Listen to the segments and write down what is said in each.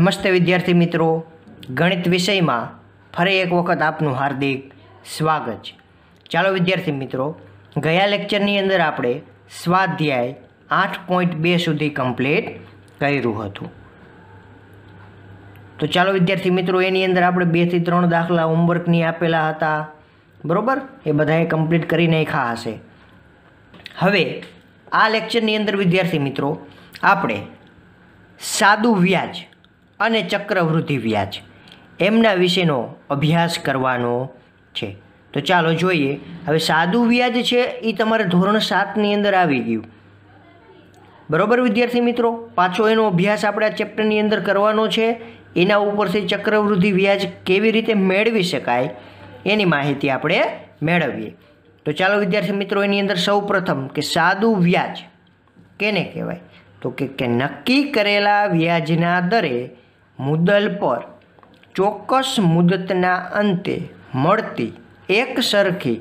નમસ્તે વિદ્યાર્થી મિત્રો ગણિત વિષયમાં ફરી એક વખત આપનું હાર્દિક સ્વાગત છે ચાલો વિદ્યાર્થી મિત્રો ગયા લેક્ચરની અંદર આપણે સ્વાધ્યાય આઠ પોઈન્ટ બે સુધી કમ્પ્લીટ કર્યું હતું તો ચાલો વિદ્યાર્થી મિત્રો એની અંદર આપણે બેથી ત્રણ દાખલા હોમવર્કની આપેલા હતા બરાબર એ બધાએ કમ્પ્લીટ કરી નાખ્યા હશે હવે આ લેક્ચરની અંદર વિદ્યાર્થી મિત્રો આપણે સાદું વ્યાજ અને ચક્રવૃદ્ધિ વ્યાજ એમના વિશેનો અભ્યાસ કરવાનો છે તો ચાલો જોઈએ હવે સાદું વ્યાજ છે એ તમારે ધોરણ સાતની અંદર આવી ગયું બરોબર વિદ્યાર્થી મિત્રો પાછો એનો અભ્યાસ આપણે આ ચેપ્ટરની અંદર કરવાનો છે એના ઉપરથી ચક્રવૃદ્ધિ વ્યાજ કેવી રીતે મેળવી શકાય એની માહિતી આપણે મેળવીએ તો ચાલો વિદ્યાર્થી મિત્રો એની અંદર સૌ પ્રથમ કે સાદું વ્યાજ કેને કહેવાય તો કે નક્કી કરેલા વ્યાજના દરે મુદ્દલ પર ચોક્કસ મુદતના અંતે મળતી એક સરખી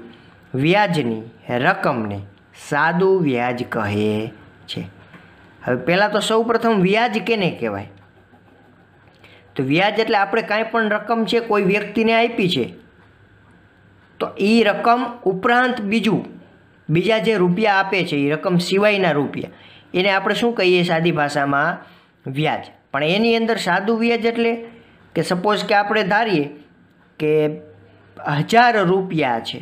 વ્યાજની રકમને સાદું વ્યાજ કહે છે હવે પહેલાં તો સૌપ્રથમ વ્યાજ કેને કહેવાય તો વ્યાજ એટલે આપણે કાંઈ પણ રકમ છે કોઈ વ્યક્તિને આપી છે તો એ રકમ ઉપરાંત બીજું બીજા જે રૂપિયા આપે છે એ રકમ સિવાયના રૂપિયા એને આપણે શું કહીએ સાદી ભાષામાં વ્યાજ પણ એની અંદર સાદું વ્યાજ એટલે કે સપોઝ કે આપણે ધારીએ કે હજાર રૂપિયા છે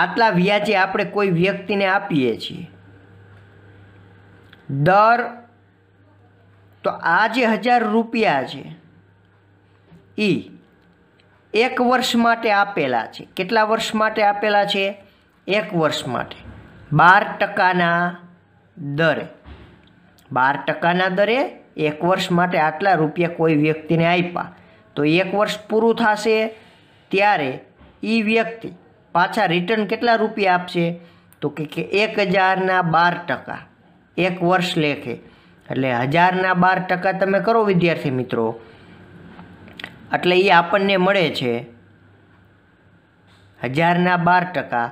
આટલા વ્યાજે આપણે કોઈ વ્યક્તિને આપીએ છીએ દર તો આ જે હજાર રૂપિયા છે એ એક વર્ષ માટે આપેલા છે કેટલા વર્ષ માટે આપેલા છે એક વર્ષ માટે બાર ટકાના દરે બાર ટકાના દરે એક વર્ષ માટે આટલા રૂપિયા કોઈ વ્યક્તિને આપ્યા તો એક વર્ષ પૂરું થશે ત્યારે એ વ્યક્તિ પાછા રિટર્ન કેટલા રૂપિયા આપશે તો કે એક હજારના બાર ટકા એક વર્ષ લેખે એટલે હજારના બાર ટકા તમે કરો વિદ્યાર્થી મિત્રો એટલે એ આપણને મળે છે હજારના બાર ટકા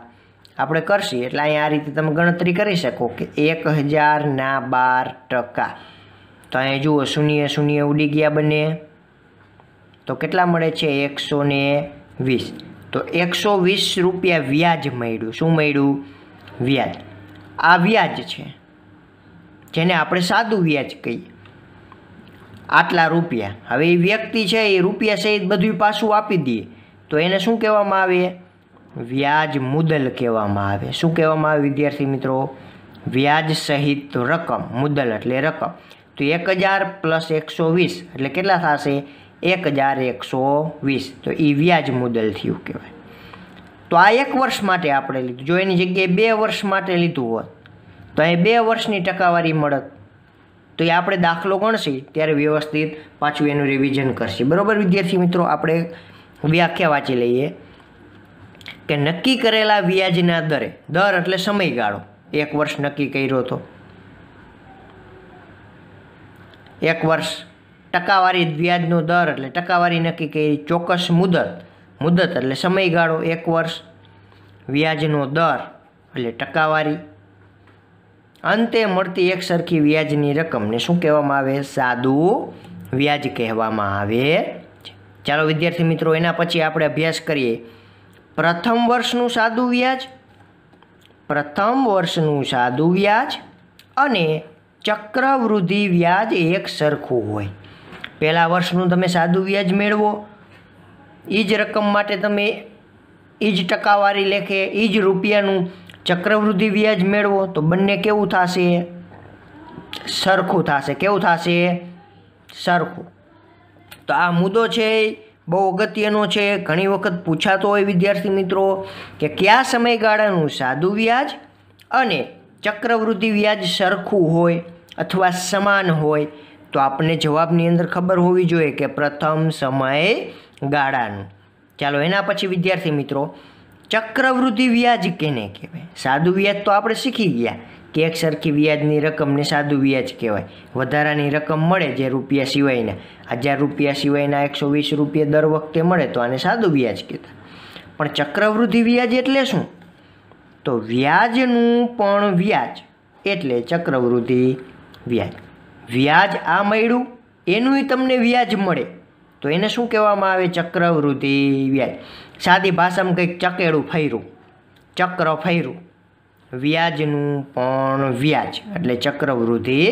આપણે કરશી એટલે અહીંયા આ રીતે તમે ગણતરી કરી શકો કે એક હજારના બાર ટકા તો અહીંયા જુઓ શૂન્ય શૂન્ય ઉડી ગયા બને તો કેટલા મળે છે એકસો વીસ તો એકસો વીસ રૂપિયા વ્યાજ મળ્યું શું મળ્યું વ્યાજ આ વ્યાજ છે જેને આપણે સાદું વ્યાજ કહીએ આટલા રૂપિયા હવે એ વ્યક્તિ છે એ રૂપિયા સહિત બધું પાછું આપી દઈએ તો એને શું કહેવામાં આવે વ્યાજ મુદલ કહેવામાં આવે શું કહેવામાં આવે વિદ્યાર્થી મિત્રો વ્યાજ સહિત રકમ મુદલ એટલે રકમ તો એક હજાર પ્લસ એકસો વીસ એટલે કેટલા થશે એક હજાર એકસો વીસ તો એ વ્યાજ મુદલ થયું કહેવાય તો આ એક વર્ષ માટે આપણે લીધું જો એની જગ્યાએ બે વર્ષ માટે લીધું હોત તો અહીં બે વર્ષની ટકાવારી મળત તો એ આપણે દાખલો ગણશી ત્યારે વ્યવસ્થિત પાછું એનું રિવિઝન કરશે બરાબર વિદ્યાર્થી મિત્રો આપણે વ્યાખ્યા વાંચી લઈએ કે નક્કી કરેલા વ્યાજના દરે દર એટલે સમયગાળો એક વર્ષ નક્કી કર્યો હતો એક વર્ષ ટકાવારી વ્યાજનો દર એટલે ટકાવારી નક્કી કરી ચોક્કસ મુદત મુદત એટલે સમયગાળો એક વર્ષ વ્યાજનો દર એટલે ટકાવારી અંતે મળતી એક સરખી વ્યાજની રકમને શું કહેવામાં આવે સાદું વ્યાજ કહેવામાં આવે ચાલો વિદ્યાર્થી મિત્રો એના પછી આપણે અભ્યાસ કરીએ પ્રથમ વર્ષનું સાદું વ્યાજ પ્રથમ વર્ષનું સાદું વ્યાજ અને ચક્રવૃદ્ધિ વ્યાજ એક સરખું હોય પહેલાં વર્ષનું તમે સાદું વ્યાજ મેળવો એ જ રકમ માટે તમે એ જ ટકાવારી લેખે એ જ રૂપિયાનું ચક્રવૃદ્ધિ વ્યાજ મેળવો તો બંને કેવું થશે સરખું થશે કેવું થશે સરખું તો આ મુદ્દો છે બહુ અગત્યનો છે ઘણી વખત પૂછાતો હોય વિદ્યાર્થી મિત્રો કે કયા સમયગાળાનું સાદું વ્યાજ અને ચક્રવૃદ્ધિ વ્યાજ સરખું હોય અથવા સમાન હોય તો આપણને જવાબની અંદર ખબર હોવી જોઈએ કે પ્રથમ સમય ગાળાનું ચાલો એના પછી વિદ્યાર્થી મિત્રો ચક્રવૃદ્ધિ વ્યાજ કેને કહેવાય સાદું વ્યાજ તો આપણે શીખી ગયા કે એક સરખી વ્યાજની રકમને સાદું વ્યાજ કહેવાય વધારાની રકમ મળે જે રૂપિયા સિવાયના હજાર રૂપિયા સિવાયના એકસો વીસ રૂપિયા દર વખતે મળે તો આને સાદું વ્યાજ કહેતા પણ ચક્રવૃદ્ધિ વ્યાજ એટલે શું તો વ્યાજનું પણ વ્યાજ એટલે ચક્રવૃદ્ધિ વ્યાજ વ્યાજ આ મળ્યું એનુંય તમને વ્યાજ મળે તો એને શું કહેવામાં આવે ચક્રવૃદ્ધિ વ્યાજ સાદી ભાષામાં કંઈક ચકેડું ફર્યું ચક્ર ફર્યું વ્યાજનું પણ વ્યાજ એટલે ચક્રવૃદ્ધિ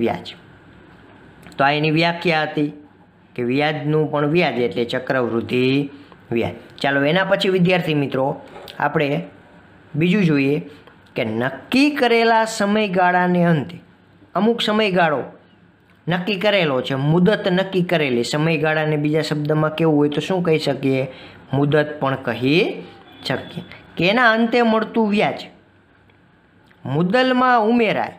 વ્યાજ તો આ એની વ્યાખ્યા હતી કે વ્યાજનું પણ વ્યાજ એટલે ચક્રવૃદ્ધિ વ્યાજ ચાલો એના પછી વિદ્યાર્થી મિત્રો આપણે બીજું જોઈએ કે નક્કી કરેલા સમયગાળાને અંતે અમુક સમયગાળો નક્કી કરેલો છે મુદત નક્કી કરેલી સમયગાળાને બીજા શબ્દમાં કેવું હોય તો શું કહી શકીએ મુદત પણ કહી શકીએ કે એના અંતે મળતું વ્યાજ મુદ્દલમાં ઉમેરાય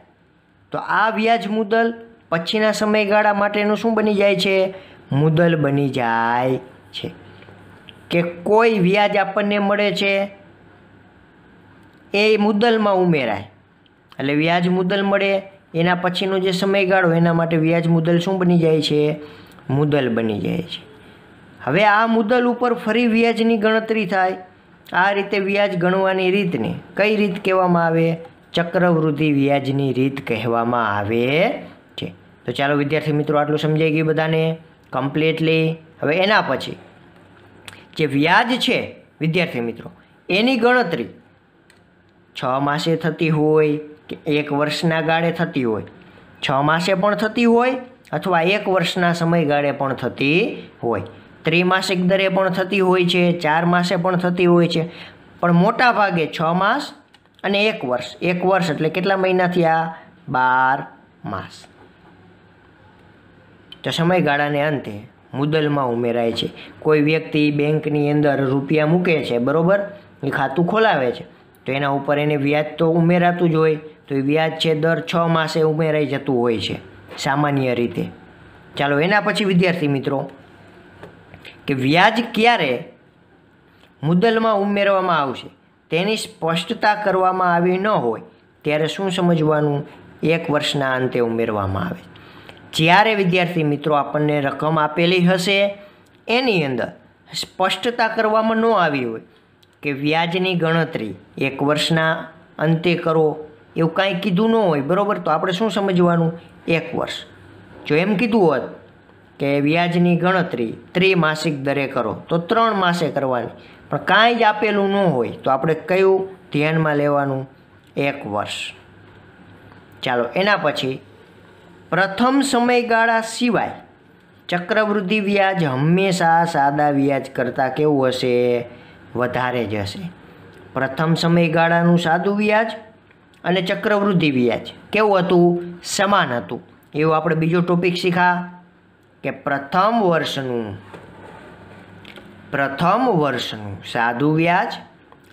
તો આ વ્યાજ મુદ્દલ પછીના સમયગાળા માટેનું શું બની જાય છે મુદ્દલ બની જાય છે કે કોઈ વ્યાજ આપણને મળે છે એ મુદ્દલમાં ઉમેરાય એટલે વ્યાજ મુદ્દલ મળે એના પછીનો જે સમયગાળો એના માટે વ્યાજ મુદ્દલ શું બની જાય છે મુદ્દલ બની જાય છે હવે આ મુદ્દલ ઉપર ફરી વ્યાજની ગણતરી થાય આ રીતે વ્યાજ ગણવાની રીતને કઈ રીત કહેવામાં આવે ચક્રવૃદ્ધિ વ્યાજની રીત કહેવામાં આવે છે તો ચાલો વિદ્યાર્થી મિત્રો આટલું સમજાઈ ગયું બધાને કમ્પ્લીટલી હવે એના પછી જે વ્યાજ છે વિદ્યાર્થી મિત્રો એની ગણતરી છ માસે થતી હોય કે એક વર્ષના ગાળે થતી હોય છ માસે પણ થતી હોય અથવા એક વર્ષના સમયગાળે પણ થતી હોય ત્રિમાસિક દરે પણ થતી હોય છે ચાર માસે પણ થતી હોય છે પણ મોટા ભાગે છ માસ અને એક વર્ષ એક વર્ષ એટલે કેટલા મહિના થયા બાર માસ તો સમયગાળાને અંતે મુદલમાં ઉમેરાય છે કોઈ વ્યક્તિ બેંકની અંદર રૂપિયા મૂકે છે બરાબર એ ખાતું ખોલાવે છે તો એના ઉપર એને વ્યાજ તો ઉમેરાતું જ હોય તો એ વ્યાજ છે દર છ માસે ઉમેરાઈ જતું હોય છે સામાન્ય રીતે ચાલો એના પછી વિદ્યાર્થી મિત્રો કે વ્યાજ ક્યારે મુદ્દલમાં ઉમેરવામાં આવશે તેની સ્પષ્ટતા કરવામાં આવી ન હોય ત્યારે શું સમજવાનું એક વર્ષના અંતે ઉમેરવામાં આવે જ્યારે વિદ્યાર્થી મિત્રો આપણને રકમ આપેલી હશે એની અંદર સ્પષ્ટતા કરવામાં ન આવી હોય કે વ્યાજની ગણતરી એક વર્ષના અંતે કરો એવું કાંઈ કીધું ન હોય બરાબર તો આપણે શું સમજવાનું એક વર્ષ જો એમ કીધું હોત કે વ્યાજની ગણતરી ત્રિમાસિક દરે કરો તો ત્રણ માસે કરવાની પણ કાંઈ જ આપેલું ન હોય તો આપણે કયું ધ્યાનમાં લેવાનું એક વર્ષ ચાલો એના પછી પ્રથમ સમયગાળા સિવાય ચક્રવૃદ્ધિ વ્યાજ હંમેશા સાદા વ્યાજ કરતાં કેવું હશે વધારે જ હશે પ્રથમ સમયગાળાનું સાદું વ્યાજ અને ચક્રવૃદ્ધિ વ્યાજ કેવું હતું સમાન હતું એવું આપણે બીજો ટોપિક શીખા કે પ્રથમ વર્ષનું પ્રથમ વર્ષનું સાદું વ્યાજ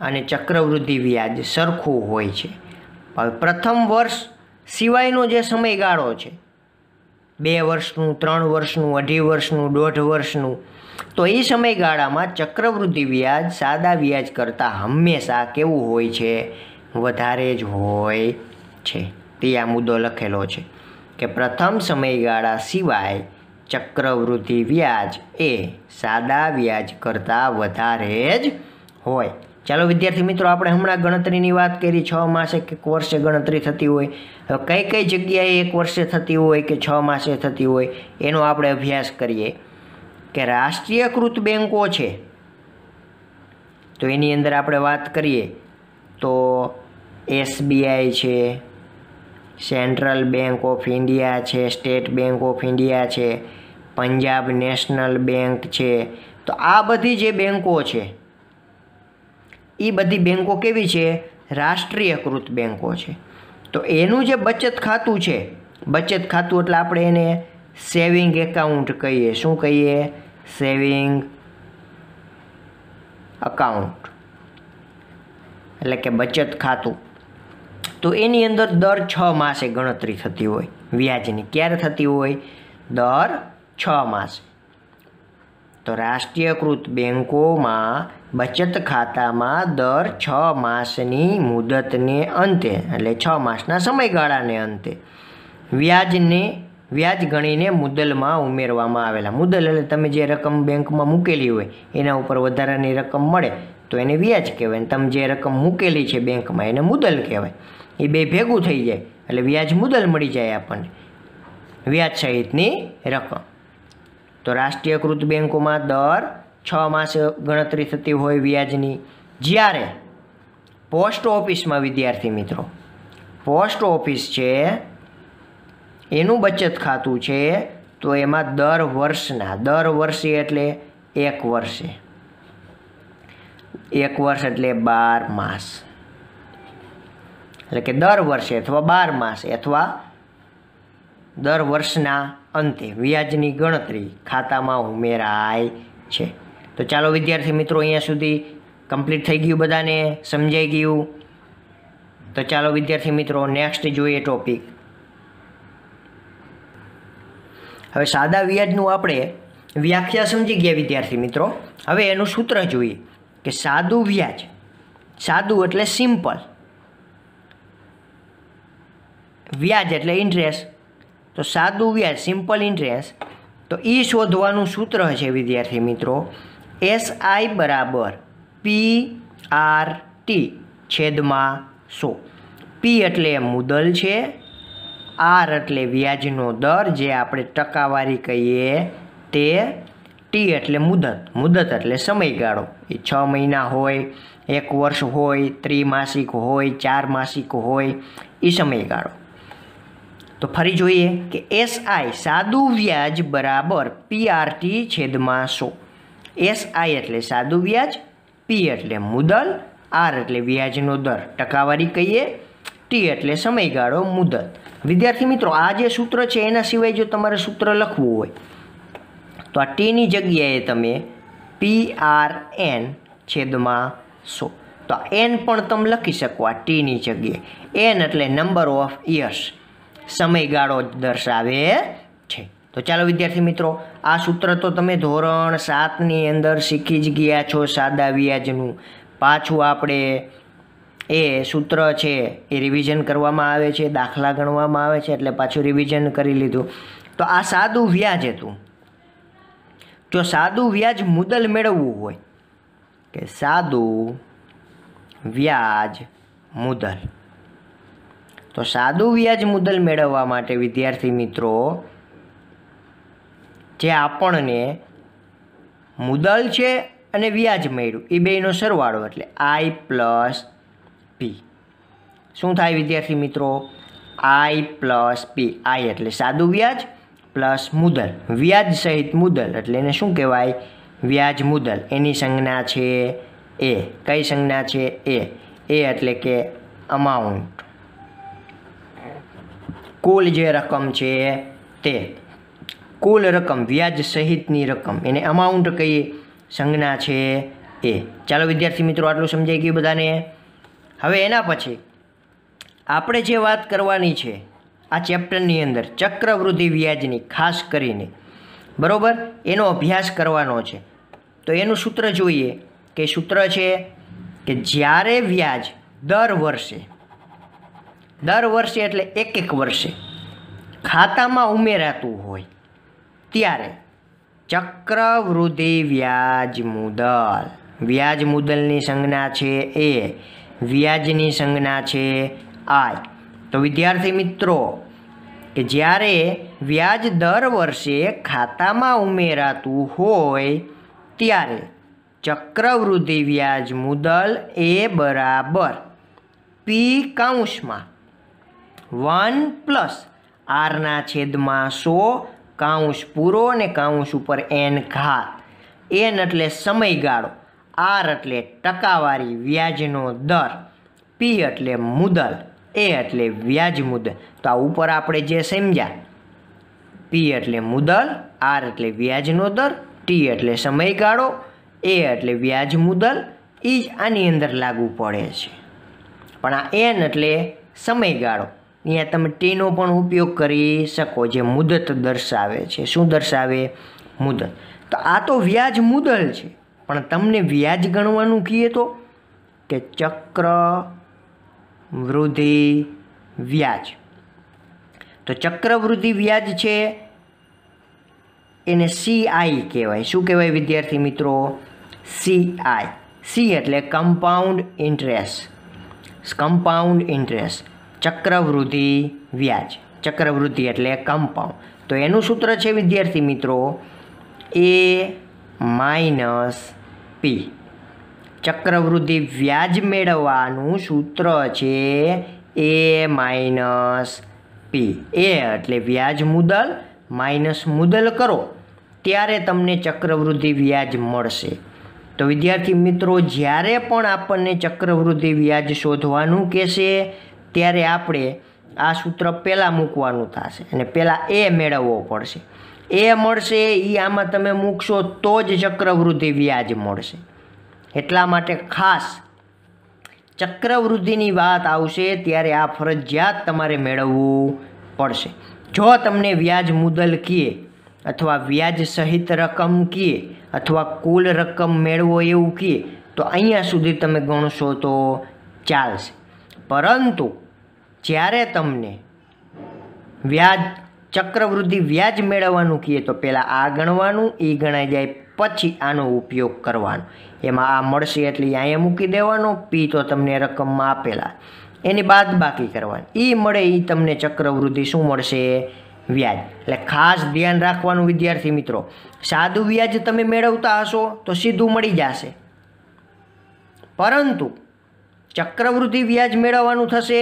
અને ચક્રવૃદ્ધિ વ્યાજ સરખું હોય છે હવે પ્રથમ વર્ષ સિવાયનો જે સમયગાળો છે બે વર્ષનું ત્રણ વર્ષનું અઢી વર્ષનું દોઢ વર્ષનું તો એ સમયગાળામાં ચક્રવૃદ્ધિ વ્યાજ સાદા વ્યાજ કરતાં હંમેશા કેવું હોય છે વધારે જ હોય છે તે આ મુદ્દો લખેલો છે કે પ્રથમ સમયગાળા સિવાય ચક્રવૃદ્ધિ વ્યાજ એ સાદા વ્યાજ કરતાં વધારે જ હોય ચાલો વિદ્યાર્થી મિત્રો આપણે હમણાં ગણતરીની વાત કરી છ માસે કે એક વર્ષે ગણતરી થતી હોય હવે કઈ કઈ જગ્યાએ એક વર્ષે થતી હોય કે છ માસે થતી હોય એનો આપણે અભ્યાસ કરીએ કે રાષ્ટ્રીયકૃત બેન્કો છે તો એની અંદર આપણે વાત કરીએ તો એસબીઆઈ છે સેન્ટ્રલ બેંક ઓફ ઇન્ડિયા છે સ્ટેટ બેંક ઓફ ઇન્ડિયા છે પંજાબ નેશનલ બેંક છે તો આ બધી જે બેંકો છે એ બધી બેંકો કેવી છે રાષ્ટ્રીયકૃત બેંકો છે તો એનું જે બચત ખાતું છે બચત ખાતું એટલે આપણે એને સેવિંગ એકાઉન્ટ કહીએ શું કહીએ સેવિંગ અકાઉન્ટ એટલે કે બચત ખાતું તો એની અંદર દર છ માસે ગણતરી થતી હોય વ્યાજની ક્યારે થતી હોય દર છ માસે તો રાષ્ટ્રીયકૃત બેન્કોમાં બચત ખાતામાં દર છ માસની મુદતને અંતે એટલે છ માસના સમયગાળાને અંતે વ્યાજને વ્યાજ ગણીને મુદલમાં ઉમેરવામાં આવેલા મુદલ એટલે તમે જે રકમ બેંકમાં મૂકેલી હોય એના ઉપર વધારાની રકમ મળે તો એને વ્યાજ કહેવાય તમે જે રકમ મૂકેલી છે બેંકમાં એને મુદલ કહેવાય એ બે ભેગું થઈ જાય એટલે વ્યાજ મુદલ મળી જાય આપણને વ્યાજ સહિતની રકમ તો રાષ્ટ્રીયકૃત બેન્કોમાં દર છ માસે ગણતરી થતી હોય વ્યાજની જ્યારે પોસ્ટ ઓફિસમાં વિદ્યાર્થી મિત્રો પોસ્ટ ઓફિસ છે એનું બચત ખાતું છે તો એમાં દર વર્ષના દર વર્ષે એટલે એક વર્ષે એક વર્ષ એટલે બાર માસ એટલે કે દર વર્ષે અથવા બાર માસે અથવા દર વર્ષના અંતે વ્યાજની ગણતરી ખાતામાં ઉમેરાય છે તો ચાલો વિદ્યાર્થી મિત્રો અહીંયા સુધી કમ્પ્લીટ થઈ ગયું બધાને સમજાઈ ગયું તો ચાલો વિદ્યાર્થી મિત્રો નેક્સ્ટ જોઈએ ટોપિક હવે સાદા વ્યાજનું આપણે વ્યાખ્યા સમજી ગયા વિદ્યાર્થી મિત્રો હવે એનું સૂત્ર જોઈએ કે સાદું વ્યાજ સાદું એટલે સિમ્પલ વ્યાજ એટલે ઇન્ટરેસ્ટ તો સાદું વ્યાજ સિમ્પલ ઇન્ટરેસ્ટ તો એ શોધવાનું સૂત્ર છે વિદ્યાર્થી મિત્રો એસ આઈ બરાબર પી આર ટી છેદમાં સો પી એટલે મુદલ છે આર એટલે વ્યાજનો દર જે આપણે ટકાવારી કહીએ તે ટી એટલે મુદત મુદત એટલે સમયગાળો એ છ મહિના હોય એક વર્ષ હોય ત્રિમાસિક હોય ચાર માસિક હોય એ સમયગાળો તો ફરી જોઈએ કે એસ આઈ સાદું વ્યાજ બરાબર ટી છેદમાં સો એસ આઈ એટલે સાદું વ્યાજ પી એટલે મુદલ આર એટલે વ્યાજનો દર ટકાવારી કહીએ ટી એટલે સમયગાળો મુદત વિદ્યાર્થી મિત્રો આ જે સૂત્ર છે એના સિવાય જો તમારે સૂત્ર લખવું હોય તો આ ટીની જગ્યાએ તમે પી આર એન છેદમાં સો તો આ એન પણ તમે લખી શકો આ ટીની જગ્યાએ એન એટલે નંબર ઓફ યર્સ સમયગાળો દર્શાવે છે તો ચાલો વિદ્યાર્થી મિત્રો આ સૂત્ર તો તમે ધોરણ સાતની અંદર શીખી જ ગયા છો સાદા વ્યાજનું પાછું આપણે એ સૂત્ર છે એ રિવિઝન કરવામાં આવે છે દાખલા ગણવામાં આવે છે એટલે પાછું રિવિઝન કરી લીધું તો આ સાદું વ્યાજ હતું જો સાદું વ્યાજ મુદલ મેળવવું હોય કે સાદું વ્યાજ મુદલ તો સાદું વ્યાજ મુદ્દલ મેળવવા માટે વિદ્યાર્થી મિત્રો જે આપણને મુદલ છે અને વ્યાજ મળ્યું એ બેનો સરવાળો એટલે આઈ પ્લસ પી શું થાય વિદ્યાર્થી મિત્રો આઈ પ્લસ પી આઈ એટલે સાદું વ્યાજ પ્લસ મુદલ વ્યાજ સહિત મુદલ એટલે એને શું કહેવાય વ્યાજ મુદલ એની સંજ્ઞા છે એ કઈ સંજ્ઞા છે એ એ એટલે કે અમાઉન્ટ કુલ જે રકમ છે તે કુલ રકમ વ્યાજ સહિતની રકમ એને અમાઉન્ટ કહીએ સંજ્ઞા છે એ ચાલો વિદ્યાર્થી મિત્રો આટલું સમજાઈ ગયું બધાને હવે એના પછી આપણે જે વાત કરવાની છે આ ચેપ્ટરની અંદર ચક્રવૃદ્ધિ વ્યાજની ખાસ કરીને બરાબર એનો અભ્યાસ કરવાનો છે તો એનું સૂત્ર જોઈએ કે સૂત્ર છે કે જ્યારે વ્યાજ દર વર્ષે દર વર્ષે એટલે એક એક વર્ષે ખાતામાં ઉમેરાતું હોય ત્યારે ચક્રવૃદ્ધિ વ્યાજ મુદલ વ્યાજ મુદલની સંજ્ઞા છે એ વ્યાજની સંજ્ઞા છે આય તો વિદ્યાર્થી મિત્રો કે જ્યારે વ્યાજ દર વર્ષે ખાતામાં ઉમેરાતું હોય ત્યારે ચક્રવૃદ્ધિ વ્યાજ મુદલ એ બરાબર પી કાઉન્સમાં વન પ્લસ આરના છેદમાં સો કાઉન્સ પૂરો અને કાઉન્સ ઉપર એન ઘાત એન એટલે સમયગાળો આર એટલે ટકાવારી વ્યાજનો દર પી એટલે મુદલ એ એટલે વ્યાજ મુદલ તો આ ઉપર આપણે જે સમજ્યા પી એટલે મુદલ આર એટલે વ્યાજનો દર ટી એટલે સમયગાળો એ એટલે વ્યાજ મુદલ એ જ આની અંદર લાગુ પડે છે પણ આ એન એટલે સમયગાળો અહીંયા તમે ટીનો પણ ઉપયોગ કરી શકો જે મુદત દર્શાવે છે શું દર્શાવે મુદત તો આ તો વ્યાજ મુદલ છે પણ તમને વ્યાજ ગણવાનું કહીએ તો કે ચક્ર વૃદ્ધિ વ્યાજ તો ચક્રવૃદ્ધિ વ્યાજ છે એને સીઆઈ કહેવાય શું કહેવાય વિદ્યાર્થી મિત્રો સીઆઈ સી એટલે કમ્પાઉન્ડ ઇન્ટરેસ્ટ કમ્પાઉન્ડ ઇન્ટરેસ્ટ ચક્રવૃદ્ધિ વ્યાજ ચક્રવૃદ્ધિ એટલે કમ્પાઉન્ડ તો એનું સૂત્ર છે વિદ્યાર્થી મિત્રો એ માઇનસ પી ચક્રવૃદ્ધિ વ્યાજ મેળવવાનું સૂત્ર છે એ માઇનસ પી એ એટલે વ્યાજ મુદલ માઇનસ મુદલ કરો ત્યારે તમને ચક્રવૃદ્ધિ વ્યાજ મળશે તો વિદ્યાર્થી મિત્રો જ્યારે પણ આપણને ચક્રવૃદ્ધિ વ્યાજ શોધવાનું કહેશે ત્યારે આપણે આ સૂત્ર પહેલાં મૂકવાનું થશે અને પહેલાં એ મેળવવો પડશે એ મળશે એ આમાં તમે મૂકશો તો જ ચક્રવૃદ્ધિ વ્યાજ મળશે એટલા માટે ખાસ ચક્રવૃદ્ધિની વાત આવશે ત્યારે આ ફરજિયાત તમારે મેળવવું પડશે જો તમને વ્યાજ મુદલ કીએ અથવા વ્યાજ સહિત રકમ કીએ અથવા કુલ રકમ મેળવો એવું કીએ તો અહીંયા સુધી તમે ગણશો તો ચાલશે પરંતુ જ્યારે તમને વ્યાજ ચક્રવૃદ્ધિ વ્યાજ મેળવવાનું કહીએ તો પહેલાં આ ગણવાનું એ ગણાઈ જાય પછી આનો ઉપયોગ કરવાનો એમાં આ મળશે એટલે અહીંયા મૂકી દેવાનો પી તો તમને રકમમાં આપેલા એની બાદ બાકી કરવાની એ મળે એ તમને ચક્રવૃદ્ધિ શું મળશે વ્યાજ એટલે ખાસ ધ્યાન રાખવાનું વિદ્યાર્થી મિત્રો સાદું વ્યાજ તમે મેળવતા હશો તો સીધું મળી જશે પરંતુ ચક્રવૃદ્ધિ વ્યાજ મેળવવાનું થશે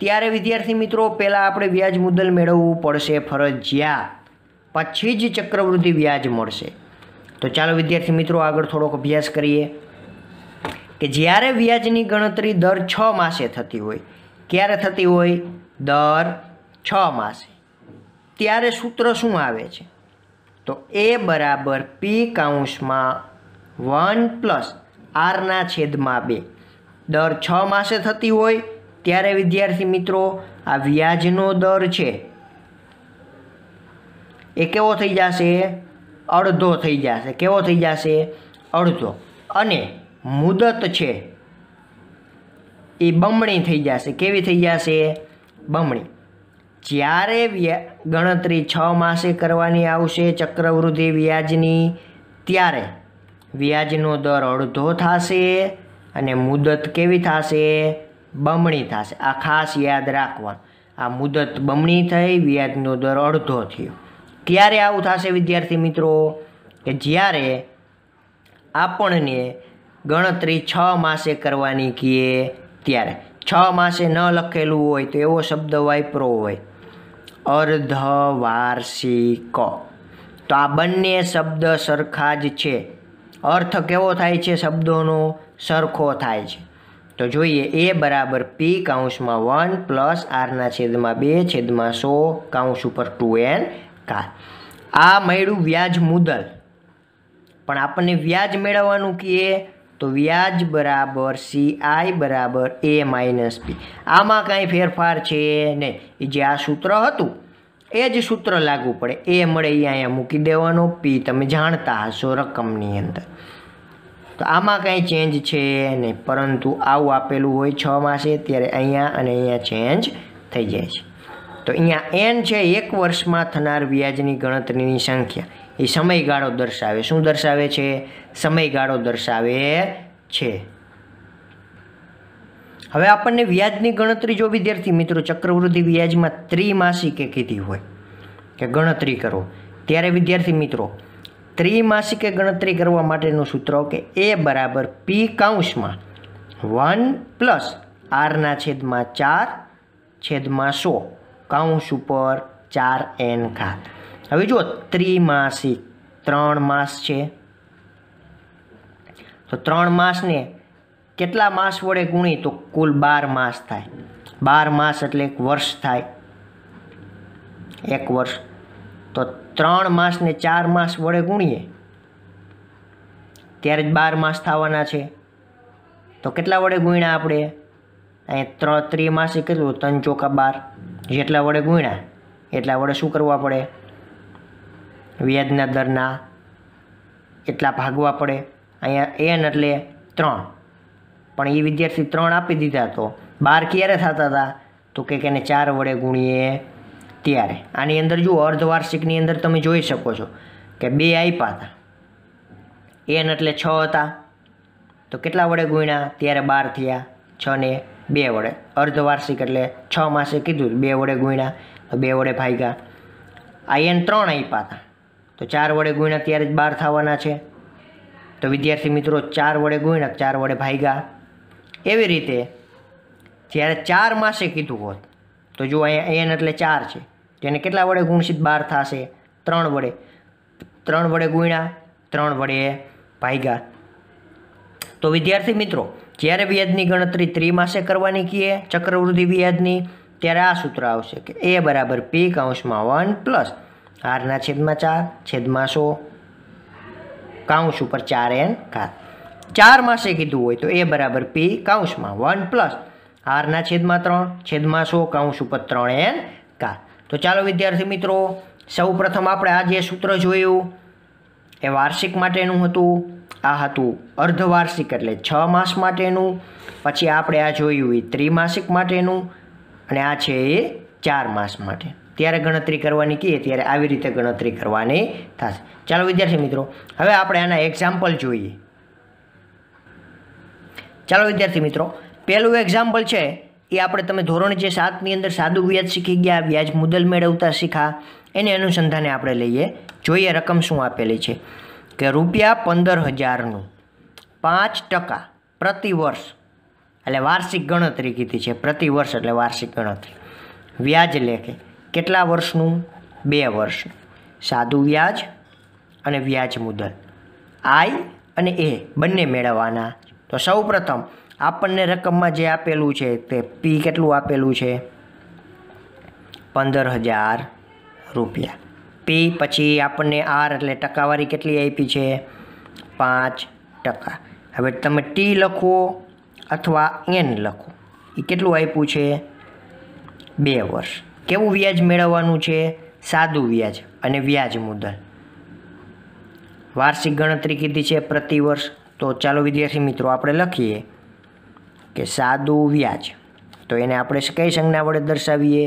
ત્યારે વિદ્યાર્થી મિત્રો પહેલાં આપણે વ્યાજ મુદ્દલ મેળવવું પડશે ફરજિયાત પછી જ ચક્રવૃદ્ધિ વ્યાજ મળશે તો ચાલો વિદ્યાર્થી મિત્રો આગળ થોડોક અભ્યાસ કરીએ કે જ્યારે વ્યાજની ગણતરી દર છ માસે થતી હોય ક્યારે થતી હોય દર છ માસે ત્યારે સૂત્ર શું આવે છે તો એ બરાબર પી કાઉન્સમાં વન પ્લસ આરના છેદમાં બે દર છ માસે થતી હોય ત્યારે વિદ્યાર્થી મિત્રો આ વ્યાજનો દર છે એ કેવો થઈ જશે અડધો થઈ જશે કેવો થઈ જશે અડધો અને મુદત છે એ બમણી થઈ જશે કેવી થઈ જશે બમણી જ્યારે ગણતરી છ માસે કરવાની આવશે ચક્રવૃદ્ધિ વ્યાજની ત્યારે વ્યાજનો દર અડધો થશે અને મુદત કેવી થશે બમણી થશે આ ખાસ યાદ રાખવાનું આ મુદત બમણી થઈ વ્યાજનો દર અડધો થયો ક્યારે આવું થશે વિદ્યાર્થી મિત્રો કે જ્યારે આપણને ગણતરી છ માસે કરવાની કહીએ ત્યારે છ માસે ન લખેલું હોય તો એવો શબ્દ વાપરો હોય અર્ધ અર્ધવાર્ષિક તો આ બંને શબ્દ સરખા જ છે અર્થ કેવો થાય છે શબ્દોનો સરખો થાય છે તો જોઈએ એ બરાબર પી કાઉન્સમાં વન પ્લસ આરના છેદમાં બે છેદમાં સો કાઉન્સ ઉપર ટુ એન કાર આ મળ્યું વ્યાજ મુદલ પણ આપણને વ્યાજ મેળવવાનું કે તો વ્યાજ બરાબર સી આઈ બરાબર એ માઇનસ પી આમાં કાંઈ ફેરફાર છે નહીં જે આ સૂત્ર હતું એ જ સૂત્ર લાગુ પડે એ મળે એ અહીંયા મૂકી દેવાનો પી તમે જાણતા હશો રકમની અંદર તો આમાં કંઈ ચેન્જ છે નહીં પરંતુ આવું આપેલું હોય છ માસે ત્યારે અહીંયા અને અહીંયા ચેન્જ થઈ જાય છે તો અહીંયા એન છે એક વર્ષમાં થનાર વ્યાજની ગણતરીની સંખ્યા એ સમયગાળો દર્શાવે શું દર્શાવે છે સમયગાળો દર્શાવે છે હવે આપણને વ્યાજની ગણતરી જો વિદ્યાર્થી મિત્રો ચક્રવૃદ્ધિ વ્યાજમાં ત્રિમાસિકે કીધી હોય કે ગણતરી કરો ત્યારે વિદ્યાર્થી મિત્રો ત્રિમાસિકે ગણતરી કરવા માટેનું સૂત્ર કે એ બરાબર પી કાઉન્સમાં વન પ્લસ આરના છેદમાં ચાર છેદમાં સો કાઉન્સ ઉપર ચાર એન ખાત હવે જુઓ ત્રિમાસિક ત્રણ માસ છે તો ત્રણ માસને કેટલા માસ વડે ગુણી તો કુલ બાર માસ થાય બાર માસ એટલે એક વર્ષ થાય એક વર્ષ તો ત્રણ માસને ચાર માસ વડે ગુણીએ ત્યારે જ બાર માસ થવાના છે તો કેટલા વડે ગુણ્યા આપણે અહીંયા ત્રણ માસે કેટલું ત્રણ ચોકા બાર જેટલા વડે ગુણ્યા એટલા વડે શું કરવા પડે વ્યાજના દરના એટલા ભાગવા પડે અહીંયા એન એટલે ત્રણ પણ એ વિદ્યાર્થી ત્રણ આપી દીધા તો બાર ક્યારે થતા હતા તો કે એને ચાર વડે ગુણીએ ત્યારે આની અંદર જુઓ અર્ધવાર્ષિકની અંદર તમે જોઈ શકો છો કે બે આપ્યા હતા એન એટલે છ હતા તો કેટલા વડે ગુણ્યા ત્યારે બાર થયા છને બે વડે અર્ધવાર્ષિક એટલે છ માસે કીધું બે વડે ગુણ્યા તો બે વડે ભાગ્યા આ એન ત્રણ આપ્યા હતા તો ચાર વડે ગુણ્યા ત્યારે જ બાર થવાના છે તો વિદ્યાર્થી મિત્રો ચાર વડે ગુણ્યા ચાર વડે ભાગ્યા એવી રીતે જ્યારે ચાર માસે કીધું હોત તો જો અહીંયા એન એટલે ચાર છે તેને કેટલા વડે ગુણસિત બાર થશે ત્રણ વડે ત્રણ વડે ગુણ્યા ત્રણ વડે ભાગ્યા તો વિદ્યાર્થી મિત્રો જ્યારે વ્યાજની ગણતરી ત્રિમાસે કરવાની કીએ ચક્રવૃદ્ધિ વ્યાજની ત્યારે આ સૂત્ર આવશે કે એ બરાબર પી કાઉન્સમાં વન પ્લસ આરના છેદમાં ચાર છેદમાં સો કાઉન્સ ઉપર ચાર એન ઘાત ચાર માસે કીધું હોય તો એ બરાબર પી કાઉન્સમાં વન પ્લસ આરના છેદમાં ત્રણ છેદમાં સો કાઉન્સ ઉપર ત્રણ એન કાર તો ચાલો વિદ્યાર્થી મિત્રો સૌ પ્રથમ આપણે આ જે સૂત્ર જોયું એ વાર્ષિક માટેનું હતું આ હતું અર્ધવાર્ષિક એટલે છ માસ માટેનું પછી આપણે આ જોયું એ ત્રિમાસિક માટેનું અને આ છે એ ચાર માસ માટે ત્યારે ગણતરી કરવાની કહીએ ત્યારે આવી રીતે ગણતરી કરવાની થશે ચાલો વિદ્યાર્થી મિત્રો હવે આપણે આના એક્ઝામ્પલ જોઈએ ચાલો વિદ્યાર્થી મિત્રો પહેલું એક્ઝામ્પલ છે એ આપણે તમે ધોરણ જે સાતની અંદર સાદું વ્યાજ શીખી ગયા વ્યાજ મુદલ મેળવતા શીખા એને અનુસંધાને આપણે લઈએ જોઈએ રકમ શું આપેલી છે કે રૂપિયા પંદર હજારનું પાંચ ટકા પ્રતિ વર્ષ એટલે વાર્ષિક ગણતરી કીધી છે પ્રતિ વર્ષ એટલે વાર્ષિક ગણતરી વ્યાજ લેખે કેટલા વર્ષનું બે વર્ષનું સાદું વ્યાજ અને વ્યાજ મુદલ આઈ અને એ બંને મેળવવાના તો સૌ પ્રથમ આપણને રકમમાં જે આપેલું છે તે પી કેટલું આપેલું છે પંદર હજાર રૂપિયા પી પછી આપણને આર એટલે ટકાવારી કેટલી આપી છે પાંચ ટકા હવે તમે ટી લખો અથવા એન લખો એ કેટલું આપ્યું છે બે વર્ષ કેવું વ્યાજ મેળવવાનું છે સાદું વ્યાજ અને વ્યાજ મુદ્દલ વાર્ષિક ગણતરી કીધી છે પ્રતિ વર્ષ તો ચાલો વિદ્યાર્થી મિત્રો આપણે લખીએ કે સાદું વ્યાજ તો એને આપણે કઈ સંજ્ઞા વડે દર્શાવીએ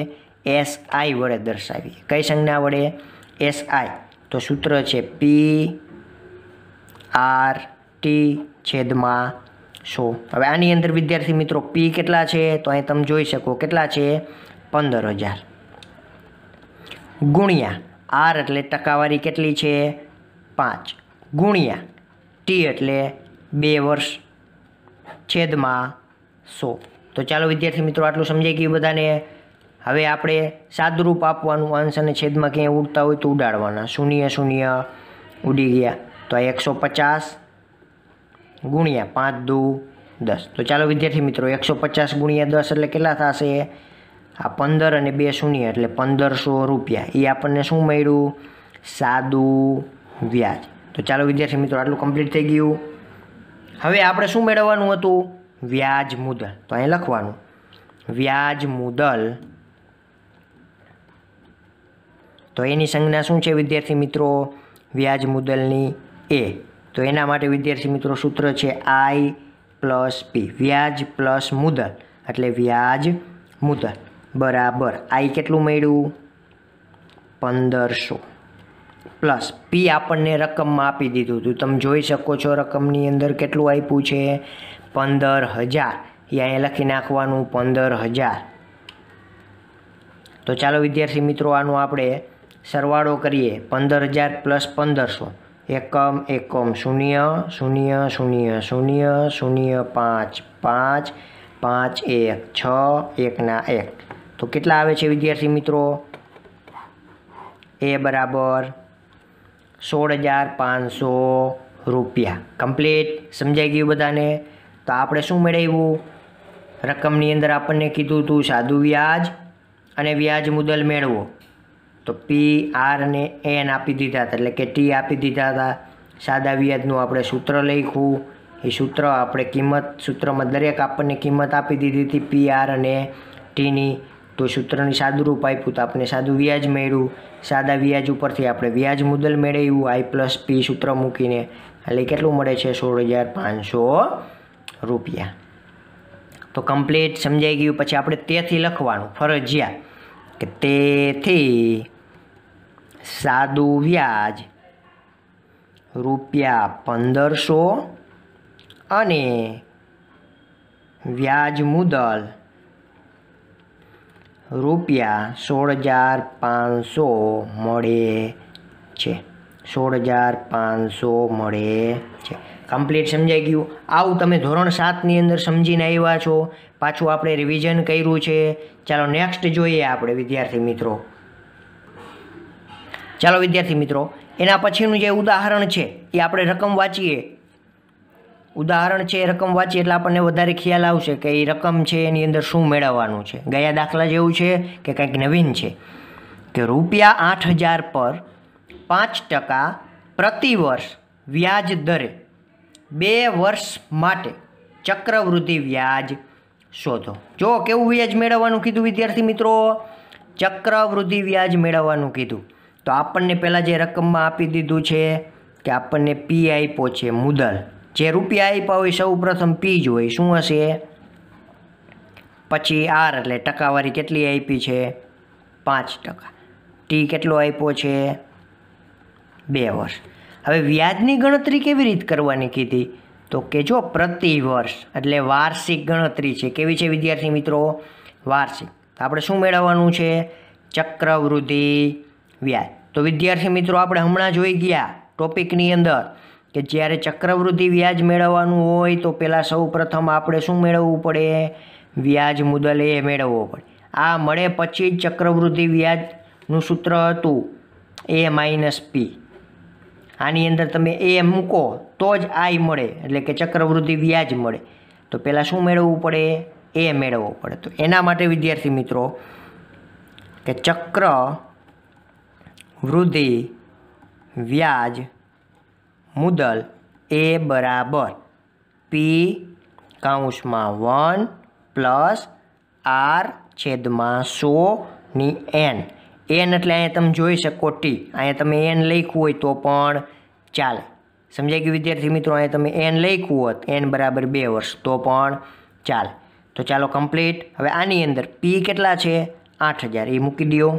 એસ આઈ વડે દર્શાવીએ કઈ સંજ્ઞા વડે એસ આઈ તો સૂત્ર છે પી આર ટી છેદમાં સો હવે આની અંદર વિદ્યાર્થી મિત્રો પી કેટલા છે તો અહીં તમે જોઈ શકો કેટલા છે પંદર હજાર ગુણ્યા આર એટલે ટકાવારી કેટલી છે પાંચ ગુણ્યા ટી એટલે બે વર્ષ છેદમાં સો તો ચાલો વિદ્યાર્થી મિત્રો આટલું સમજાઈ ગયું બધાને હવે આપણે સાદરૂપ આપવાનું અંશ અને છેદમાં ક્યાંય ઉડતા હોય તો ઉડાડવાના શૂન્ય શૂન્ય ઉડી ગયા તો આ એકસો પચાસ ગુણ્યા પાંચ દુ દસ તો ચાલો વિદ્યાર્થી મિત્રો એકસો પચાસ ગુણ્યા દસ એટલે કેટલા થશે આ પંદર અને બે શૂન્ય એટલે પંદરસો રૂપિયા એ આપણને શું મળ્યું સાદું વ્યાજ તો ચાલો વિદ્યાર્થી મિત્રો આટલું કમ્પ્લીટ થઈ ગયું હવે આપણે શું મેળવવાનું હતું વ્યાજ મુદલ તો અહીં લખવાનું વ્યાજ મુદલ તો એની સંજ્ઞા શું છે વિદ્યાર્થી મિત્રો વ્યાજ મુદલની એ તો એના માટે વિદ્યાર્થી મિત્રો સૂત્ર છે આઈ પ્લસ પી વ્યાજ પ્લસ મુદલ એટલે વ્યાજ મુદલ બરાબર આઈ કેટલું મળ્યું પંદરસો પ્લસ પી આપણને રકમમાં આપી દીધું હતું તમે જોઈ શકો છો રકમની અંદર કેટલું આપ્યું છે પંદર હજાર અહીંયા લખી નાખવાનું પંદર હજાર તો ચાલો વિદ્યાર્થી મિત્રો આનું આપણે સરવાળો કરીએ પંદર હજાર પ્લસ પંદરસો એકમ એકમ શૂન્ય શૂન્ય શૂન્ય શૂન્ય શૂન્ય પાંચ પાંચ પાંચ એક છ એકના એક તો કેટલા આવે છે વિદ્યાર્થી મિત્રો એ બરાબર સોળ હજાર પાંચસો રૂપિયા કમ્પ્લીટ સમજાઈ ગયું બધાને તો આપણે શું મેળવ્યું રકમની અંદર આપણને કીધું હતું સાદું વ્યાજ અને વ્યાજ મુદલ મેળવો તો પી આર અને એન આપી દીધા હતા એટલે કે ટી આપી દીધા હતા સાદા વ્યાજનું આપણે સૂત્ર લખ્યું એ સૂત્ર આપણે કિંમત સૂત્રમાં દરેક આપણને કિંમત આપી દીધી હતી પી આર અને ટીની તો સૂત્રની સાદુરૂપ આપ્યું તો આપણે સાદું વ્યાજ મેળવ્યું સાદા વ્યાજ ઉપરથી આપણે વ્યાજ મુદલ મેળવ્યું આઈ પ્લસ પી સૂત્ર મૂકીને એટલે કેટલું મળે છે સોળ હજાર પાંચસો રૂપિયા તો કમ્પ્લીટ સમજાઈ ગયું પછી આપણે તેથી લખવાનું ફરજિયાત કે તેથી સાદું વ્યાજ રૂપિયા પંદરસો અને વ્યાજ મુદલ રૂપિયા સોળ હજાર પાંચસો મળે છે સોળ હજાર પાંચસો મળે છે કમ્પ્લીટ સમજાઈ ગયું આવું તમે ધોરણ સાતની અંદર સમજીને આવ્યા છો પાછું આપણે રિવિઝન કર્યું છે ચાલો નેક્સ્ટ જોઈએ આપણે વિદ્યાર્થી મિત્રો ચાલો વિદ્યાર્થી મિત્રો એના પછીનું જે ઉદાહરણ છે એ આપણે રકમ વાંચીએ ઉદાહરણ છે રકમ વાંચીએ એટલે આપણને વધારે ખ્યાલ આવશે કે એ રકમ છે એની અંદર શું મેળવવાનું છે ગયા દાખલા જેવું છે કે કંઈક નવીન છે કે રૂપિયા આઠ હજાર પર પાંચ ટકા પ્રતિવર્ષ વ્યાજ દરે બે વર્ષ માટે ચક્રવૃદ્ધિ વ્યાજ શોધો જો કેવું વ્યાજ મેળવવાનું કીધું વિદ્યાર્થી મિત્રો ચક્રવૃદ્ધિ વ્યાજ મેળવવાનું કીધું તો આપણને પહેલાં જે રકમમાં આપી દીધું છે કે આપણને પી આપ્યો છે મુદલ જે રૂપિયા આપ્યા હોય સૌ પ્રથમ પી જ હોય શું હશે પછી આર એટલે ટકાવારી કેટલી આપી છે પાંચ ટકા ટી કેટલો આપ્યો છે બે વર્ષ હવે વ્યાજની ગણતરી કેવી રીત કરવાની કીધી તો કે જો પ્રતિ વર્ષ એટલે વાર્ષિક ગણતરી છે કેવી છે વિદ્યાર્થી મિત્રો વાર્ષિક આપણે શું મેળવવાનું છે ચક્રવૃદ્ધિ વ્યાજ તો વિદ્યાર્થી મિત્રો આપણે હમણાં જોઈ ગયા ટોપિકની અંદર કે જ્યારે ચક્રવૃદ્ધિ વ્યાજ મેળવવાનું હોય તો પહેલાં સૌ પ્રથમ આપણે શું મેળવવું પડે વ્યાજ મુદલ એ મેળવવો પડે આ મળે પછી જ ચક્રવૃદ્ધિ વ્યાજનું સૂત્ર હતું એ માઇનસ પી આની અંદર તમે એ મૂકો તો જ આય મળે એટલે કે ચક્રવૃદ્ધિ વ્યાજ મળે તો પહેલાં શું મેળવવું પડે એ મેળવવો પડે તો એના માટે વિદ્યાર્થી મિત્રો કે ચક્ર વૃદ્ધિ વ્યાજ મુદલ એ બરાબર પી કાઉન્સમાં વન પ્લસ આર છેદમાં સોની એન એન એટલે અહીંયા તમે જોઈ શકો ટી અહીંયા તમે એન લખ્યું હોય તો પણ ચાલે સમજાય ગયું વિદ્યાર્થી મિત્રો અહીંયા તમે એન લખ્યું હોત એન બરાબર બે વર્ષ તો પણ ચાલે તો ચાલો કમ્પ્લીટ હવે આની અંદર પી કેટલા છે આઠ હજાર એ મૂકી દો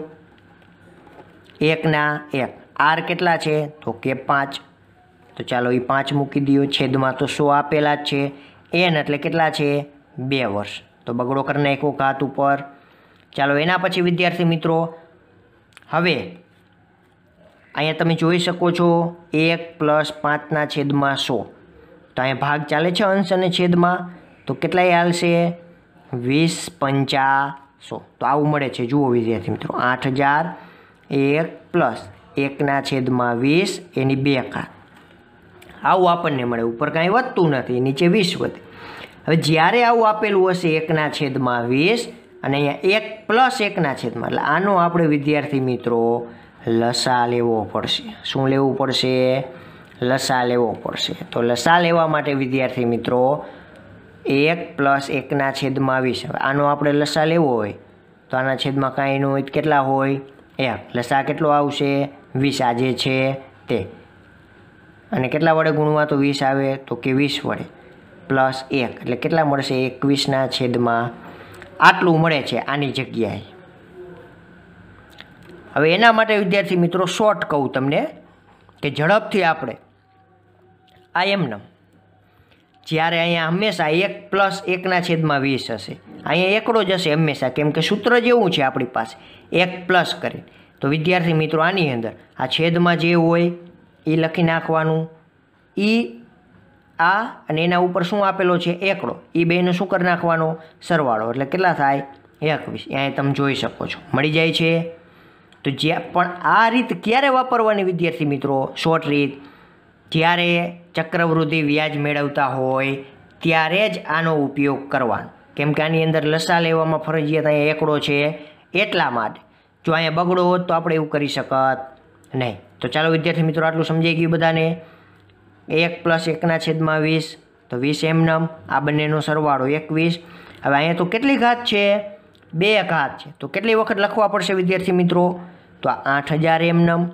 એકના એક આર કેટલા છે તો કે પાંચ તો ચાલો એ પાંચ મૂકી દો છેદમાં તો સો આપેલા જ છે એન એટલે કેટલા છે બે વર્ષ તો બગડો કરી નાખ્યો ઘાત ઉપર ચાલો એના પછી વિદ્યાર્થી મિત્રો હવે અહીંયા તમે જોઈ શકો છો એક પ્લસ પાંચના છેદમાં સો તો અહીંયા ભાગ ચાલે છે અંશ અને છેદમાં તો કેટલાય હાલશે વીસ પંચાસો તો આવું મળે છે જુઓ વિદ્યાર્થી મિત્રો આઠ હજાર એક પ્લસ એકના છેદમાં વીસ એની બે કાર આવું આપણને મળે ઉપર કાંઈ વધતું નથી નીચે વીસ વધે હવે જ્યારે આવું આપેલું હશે એકના છેદમાં વીસ અને અહીંયા એક પ્લસ એકના છેદમાં એટલે આનો આપણે વિદ્યાર્થી મિત્રો લસા લેવો પડશે શું લેવું પડશે લસા લેવો પડશે તો લસા લેવા માટે વિદ્યાર્થી મિત્રો એક પ્લસ એકના છેદમાં વીસ હવે આનો આપણે લસા લેવો હોય તો આના છેદમાં કાંઈ ન હોય કેટલા હોય એક લસા કેટલો આવશે વીસ આજે છે તે અને કેટલા વડે ગુણવા તો વીસ આવે તો કે વીસ વડે પ્લસ એક એટલે કેટલા મળશે એકવીસના છેદમાં આટલું મળે છે આની જગ્યાએ હવે એના માટે વિદ્યાર્થી મિત્રો શોર્ટ કહું તમને કે ઝડપથી આપણે આ એમને જ્યારે અહીંયા હંમેશા એક પ્લસ એકના છેદમાં વીસ હશે અહીંયા એકડો જ હશે હંમેશા કેમ કે સૂત્ર જેવું છે આપણી પાસે એક પ્લસ કરીને તો વિદ્યાર્થી મિત્રો આની અંદર આ છેદમાં જે હોય એ લખી નાખવાનું ઈ આ અને એના ઉપર શું આપેલો છે એકડો એ બેનો શું કરી નાખવાનો સરવાળો એટલે કેટલા થાય એકવીસ અહીંયા તમે જોઈ શકો છો મળી જાય છે તો જ્યાં પણ આ રીત ક્યારે વાપરવાની વિદ્યાર્થી મિત્રો શોર્ટ રીત જ્યારે ચક્રવૃદ્ધિ વ્યાજ મેળવતા હોય ત્યારે જ આનો ઉપયોગ કરવાનો કેમ કે આની અંદર લસા લેવામાં ફરજિયાત અહીંયા એકડો છે એટલા માટે જો અહીંયા બગડો હોત તો આપણે એવું કરી શકત નહીં તો ચાલો વિદ્યાર્થી મિત્રો આટલું સમજાઈ ગયું બધાને એક પ્લસ એકના છેદમાં વીસ તો વીસ એમનમ આ બંનેનો સરવાળો એકવીસ હવે અહીંયા તો કેટલી ઘાત છે બે ઘાત છે તો કેટલી વખત લખવા પડશે વિદ્યાર્થી મિત્રો તો આ આઠ હજાર એમનમ નમ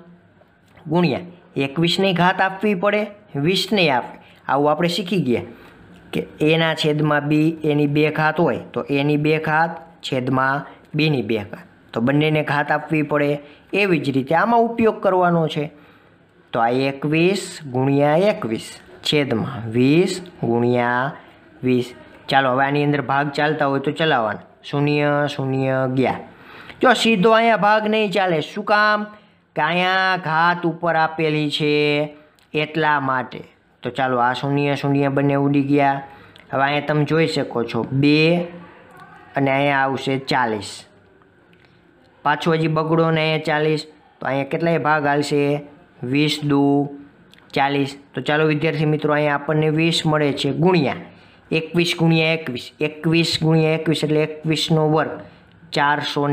ગુણ્યા એકવીસની ઘાત આપવી પડે વીસને આપે આવું આપણે શીખી ગયા કે એના છેદમાં બી એની બે ઘાત હોય તો એની બે ઘાત છેદમાં બીની બે ઘાત તો બંનેને ઘાત આપવી પડે એવી જ રીતે આમાં ઉપયોગ કરવાનો છે તો આ એકવીસ ગુણ્યા એકવીસ છેદમાં વીસ ગુણ્યા વીસ ચાલો હવે આની અંદર ભાગ ચાલતા હોય તો ચલાવવાના શૂન્ય શૂન્ય ગયા જો સીધો અહીંયા ભાગ નહીં ચાલે શું કામ કે અહીંયા ઘાત ઉપર આપેલી છે એટલા માટે તો ચાલો આ શૂન્ય શૂન્ય બંને ઉડી ગયા હવે અહીંયા તમે જોઈ શકો છો બે અને અહીંયા આવશે ચાલીસ પાછો હજી બગડો ને અહીંયા ચાલીસ તો અહીંયા કેટલાય ભાગ હાલશે વીસ દુ ચાલીસ તો ચાલો વિદ્યાર્થી મિત્રો અહીંયા આપણને વીસ મળે છે ગુણ્યા એકવીસ ગુણ્યા એકવીસ એકવીસ ગુણ્યા એકવીસ એટલે એકવીસનો વર્ગ ચારસો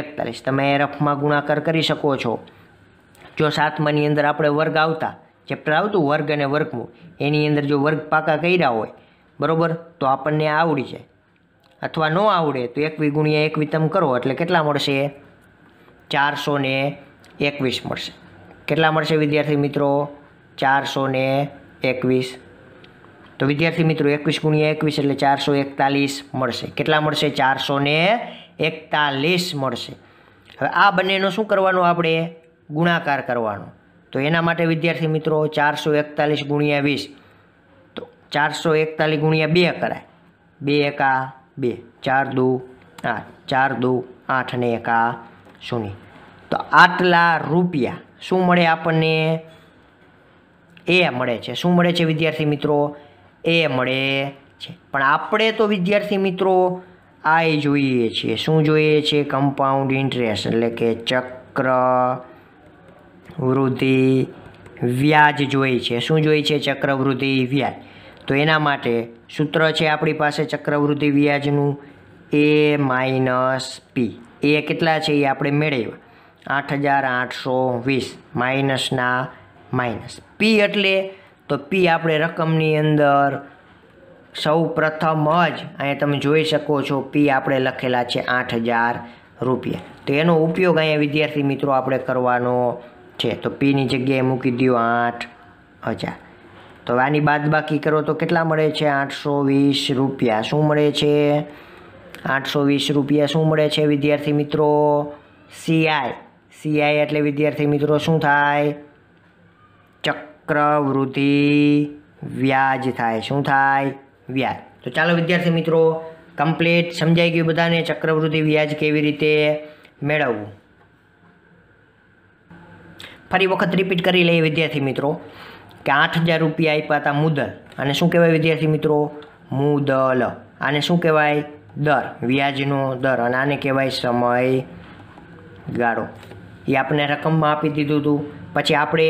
એકતાલીસ તમે રફમાં ગુણાકાર કરી શકો છો જો સાતમાની અંદર આપણે વર્ગ આવતા ચેપ્ટર આવતું વર્ગ અને વર્ગમૂળ એની અંદર જો વર્ગ પાકા કર્યા હોય બરાબર તો આપણને આવડી જાય અથવા ન આવડે તો એકવીસ ગુણ્યા એકવી તમે કરો એટલે કેટલા મળશે ચારસો એકવીસ મળશે કેટલા મળશે વિદ્યાર્થી મિત્રો ચારસો ને એકવીસ તો વિદ્યાર્થી મિત્રો એકવીસ ગુણ્યા એકવીસ એટલે ચારસો એકતાલીસ મળશે કેટલા મળશે ચારસો ને એકતાલીસ મળશે હવે આ બંનેનો શું કરવાનું આપણે ગુણાકાર કરવાનો તો એના માટે વિદ્યાર્થી મિત્રો ચારસો એકતાલીસ ગુણ્યા વીસ તો ચારસો એકતાલીસ ગુણ્યા બે કરાય બે એકા બે ચાર દુ આઠ ચાર દુ આઠ અને એકા શૂન્ય તો આટલા રૂપિયા શું મળે આપણને એ મળે છે શું મળે છે વિદ્યાર્થી મિત્રો એ મળે છે પણ આપણે તો વિદ્યાર્થી મિત્રો આ જોઈએ છીએ શું જોઈએ છે કમ્પાઉન્ડ ઇન્ટરેસ્ટ એટલે કે ચક્ર વૃદ્ધિ વ્યાજ જોઈએ છે શું જોઈએ છે ચક્રવૃદ્ધિ વ્યાજ તો એના માટે સૂત્ર છે આપણી પાસે ચક્રવૃદ્ધિ વ્યાજનું એ માઇનસ પી એ કેટલા છે એ આપણે મેળવ્યા આઠ હજાર આઠસો વીસ માઇનસના માઇનસ પી એટલે તો પી આપણે રકમની અંદર સૌ પ્રથમ જ અહીંયા તમે જોઈ શકો છો પી આપણે લખેલા છે આઠ હજાર રૂપિયા તો એનો ઉપયોગ અહીંયા વિદ્યાર્થી મિત્રો આપણે કરવાનો છે તો પીની જગ્યાએ મૂકી દો આઠ હજાર તો આની બાદબાકી કરો તો કેટલા મળે છે આઠસો વીસ રૂપિયા શું મળે છે આઠસો વીસ રૂપિયા શું મળે છે વિદ્યાર્થી મિત્રો સીઆઈ સીઆઈ એટલે વિદ્યાર્થી મિત્રો શું થાય ચક્રવૃદ્ધિ વ્યાજ થાય શું થાય વ્યાજ તો ચાલો વિદ્યાર્થી મિત્રો કમ્પ્લીટ સમજાઈ ગયું બધાને ચક્રવૃદ્ધિ વ્યાજ કેવી રીતે મેળવવું ફરી વખત રિપીટ કરી લઈએ વિદ્યાર્થી મિત્રો કે આઠ હજાર રૂપિયા આપ્યા હતા મુદલ અને શું કહેવાય વિદ્યાર્થી મિત્રો મુદલ આને શું કહેવાય દર વ્યાજનો દર અને આને કહેવાય સમય ગાળો એ આપણને રકમમાં આપી દીધું હતું પછી આપણે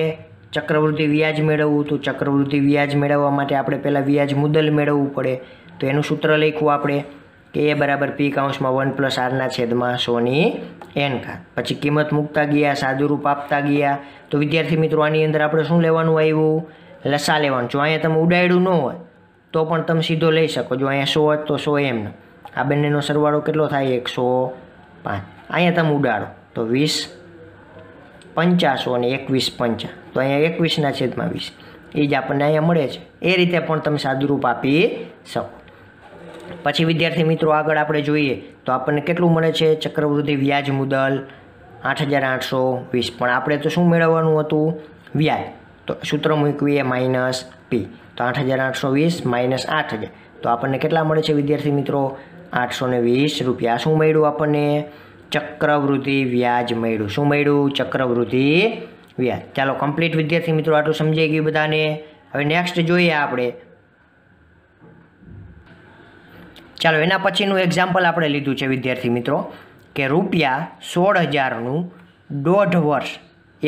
ચક્રવૃદ્ધિ વ્યાજ મેળવવું હતું ચક્રવૃદ્ધિ વ્યાજ મેળવવા માટે આપણે પહેલાં વ્યાજ મુદ્દલ મેળવવું પડે તો એનું સૂત્ર લખ્યું આપણે કે એ બરાબર પી કાઉન્સમાં વન પ્લસ આરના છેદમાં સોની એન ઘાત પછી કિંમત મૂકતા ગયા સાદુરૂપ આપતા ગયા તો વિદ્યાર્થી મિત્રો આની અંદર આપણે શું લેવાનું આવ્યું લસા લેવાનું જો અહીંયા તમે ઉડાડ્યું ન હોય તો પણ તમે સીધો લઈ શકો જો અહીંયા સો હોત તો સો એમ આ બંનેનો સરવાળો કેટલો થાય એકસો પાંચ અહીંયા તમે ઉડાડો તો વીસ પંચાસો અને એકવીસ પંચા તો અહીંયા એકવીસના છેદમાં વીસ એ જ આપણને અહીંયા મળે છે એ રીતે પણ તમે સાદુરૂપ આપી શકો પછી વિદ્યાર્થી મિત્રો આગળ આપણે જોઈએ તો આપણને કેટલું મળે છે ચક્રવૃદ્ધિ વ્યાજ મુદલ આઠ હજાર આઠસો વીસ પણ આપણે તો શું મેળવવાનું હતું વ્યાજ તો સૂત્ર મૂકવી માઇનસ પી તો આઠ હજાર આઠસો વીસ માઇનસ આઠ હજાર તો આપણને કેટલા મળે છે વિદ્યાર્થી મિત્રો આઠસો વીસ રૂપિયા શું મળ્યું આપણને ચક્રવૃદ્ધિ વ્યાજ મળ્યું શું મળ્યું ચક્રવૃદ્ધિ વ્યાજ ચાલો કમ્પ્લીટ વિદ્યાર્થી મિત્રો આટલું સમજાઈ ગયું બધાને હવે નેક્સ્ટ જોઈએ આપણે ચાલો એના પછીનું એક્ઝામ્પલ આપણે લીધું છે વિદ્યાર્થી મિત્રો કે રૂપિયા સોળ હજારનું દોઢ વર્ષ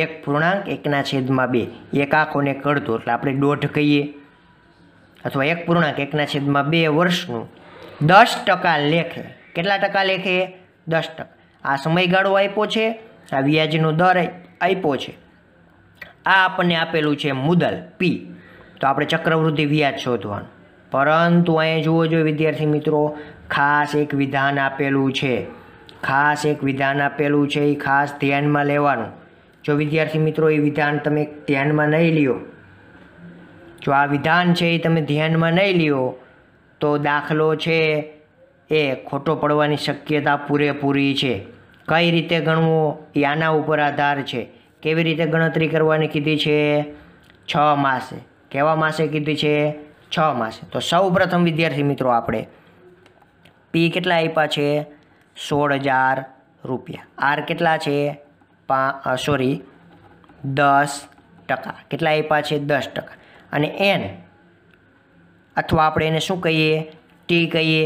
એક પૂર્ણાંક એકના છેદમાં બે એક આંખોને કળતું એટલે આપણે દોઢ કહીએ અથવા એક પૂર્ણાંક એકના છેદમાં બે વર્ષનું દસ ટકા લેખે કેટલા ટકા લેખે દસ ટકા આ સમયગાળો આપ્યો છે આ વ્યાજનો દર આપ્યો છે આ આપણને આપેલું છે મુદલ પી તો આપણે ચક્રવૃદ્ધિ વ્યાજ શોધવાનું પરંતુ અહીં જુઓ જો વિદ્યાર્થી મિત્રો ખાસ એક વિધાન આપેલું છે ખાસ એક વિધાન આપેલું છે એ ખાસ ધ્યાનમાં લેવાનું જો વિદ્યાર્થી મિત્રો એ વિધાન તમે ધ્યાનમાં નહીં લ્યો જો આ વિધાન છે એ તમે ધ્યાનમાં નહીં લ્યો તો દાખલો છે એ ખોટો પડવાની શક્યતા પૂરેપૂરી છે કઈ રીતે ગણવું એ આના ઉપર આધાર છે કેવી રીતે ગણતરી કરવાની કીધી છે છ માસે કેવા માસે કીધી છે છ માસે તો સૌ પ્રથમ વિદ્યાર્થી મિત્રો આપણે પી કેટલા આપ્યા છે સોળ હજાર રૂપિયા આર કેટલા છે પા સોરી દસ ટકા કેટલા આપ્યા છે દસ ટકા અને એન અથવા આપણે એને શું કહીએ ટી કહીએ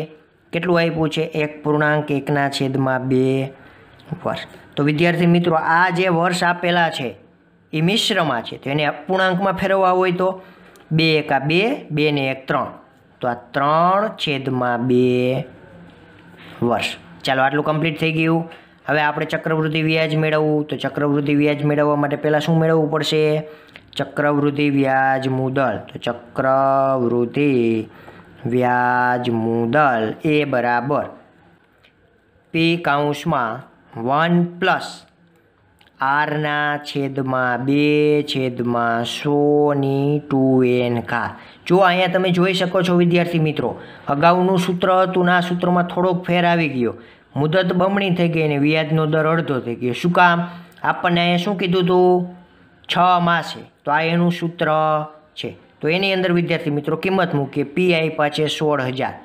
કેટલું આપ્યું છે એક પૂર્ણાંક એકના છેદમાં બે વર્ષ તો વિદ્યાર્થી મિત્રો આ જે વર્ષ આપેલા છે એ મિશ્રમાં છે તો એને અપૂર્ણાંકમાં ફેરવવા હોય તો બે એકા બે બે ને એક ત્રણ તો આ ત્રણ છેદમાં બે વર્ષ ચાલો આટલું કમ્પ્લીટ થઈ ગયું હવે આપણે ચક્રવૃદ્ધિ વ્યાજ મેળવવું તો ચક્રવૃદ્ધિ વ્યાજ મેળવવા માટે પહેલાં શું મેળવવું પડશે ચક્રવૃદ્ધિ વ્યાજ મુદલ તો ચક્રવૃદ્ધિ વ્યાજ મુદલ એ બરાબર પી કાઉન્સમાં વન પ્લસ આરના છેદમાં બે છેદમાં સોની ટુ એન ઘા જો અહીંયા તમે જોઈ શકો છો વિદ્યાર્થી મિત્રો અગાઉનું સૂત્ર હતું આ સૂત્રમાં થોડોક ફેર આવી ગયો મુદત બમણી થઈ ગઈ અને વ્યાજનો દર અડધો થઈ ગયો શું કામ આપણને અહીંયા શું કીધું હતું છ માસે તો આ એનું સૂત્ર છે તો એની અંદર વિદ્યાર્થી મિત્રો કિંમત મૂકીએ પી આઈ પાસે સોળ હજાર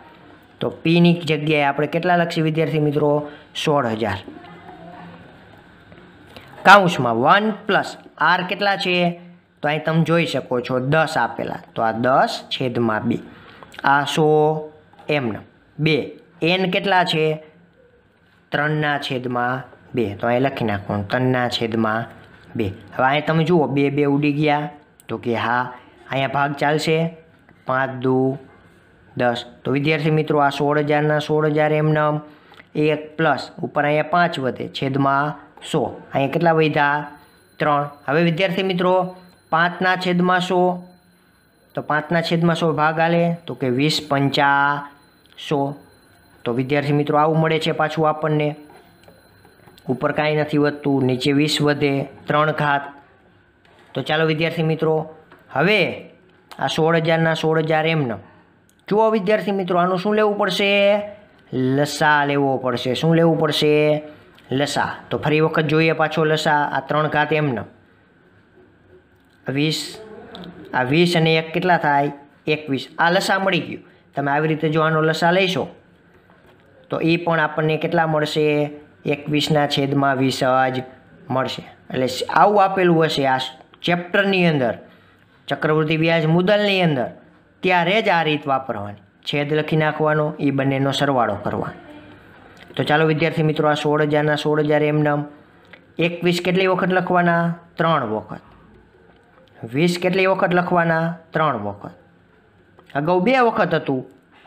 તો પીની જગ્યાએ આપણે કેટલા લખીએ વિદ્યાર્થી મિત્રો સોળ હજાર કાઉન્સમાં વન પ્લસ આર કેટલા છે તો અહીં તમે જોઈ શકો છો દસ આપેલા તો આ દસ છેદમાં બે આ સો એમને બે એન કેટલા છે ત્રણના છેદમાં બે તો અહીં લખી નાખવાનું ત્રણના છેદમાં બે હવે અહીં તમે જુઓ બે બે ઉડી ગયા તો કે હા અહીંયા ભાગ ચાલશે પાંચ દુ દસ તો વિદ્યાર્થી મિત્રો આ સોળ હજારના સોળ હજાર એમને એક પ્લસ ઉપર અહીંયા પાંચ વધે છેદમાં સો અહીંયા કેટલા વધ્યા ત્રણ હવે વિદ્યાર્થી મિત્રો પાંચના છેદમાં સો તો પાંચના છેદમાં સો ભાગ આલે તો કે વીસ પંચા સો તો વિદ્યાર્થી મિત્રો આવું મળે છે પાછું આપણને ઉપર કાંઈ નથી વધતું નીચે વીસ વધે ત્રણ ઘાત તો ચાલો વિદ્યાર્થી મિત્રો હવે આ સોળ હજારના સોળ હજાર એમને જુઓ વિદ્યાર્થી મિત્રો આનું શું લેવું પડશે લસા લેવો પડશે શું લેવું પડશે લસા તો ફરી વખત જોઈએ પાછો લસા આ ત્રણ ઘાત એમન વીસ આ વીસ અને એક કેટલા થાય એકવીસ આ લસા મળી ગયું તમે આવી રીતે જો આનો લસા લઈશો તો એ પણ આપણને કેટલા મળશે એકવીસના છેદમાં વીસ જ મળશે એટલે આવું આપેલું હશે આ ચેપ્ટરની અંદર ચક્રવૃત્તિ વ્યાજ મુદલની અંદર ત્યારે જ આ રીત વાપરવાની છેદ લખી નાખવાનો એ બંનેનો સરવાળો કરવાનો તો ચાલો વિદ્યાર્થી મિત્રો આ સોળ હજારના સોળ હજાર એમ નામ એકવીસ કેટલી વખત લખવાના ત્રણ વખત વીસ કેટલી વખત લખવાના ત્રણ વખત અગાઉ બે વખત હતું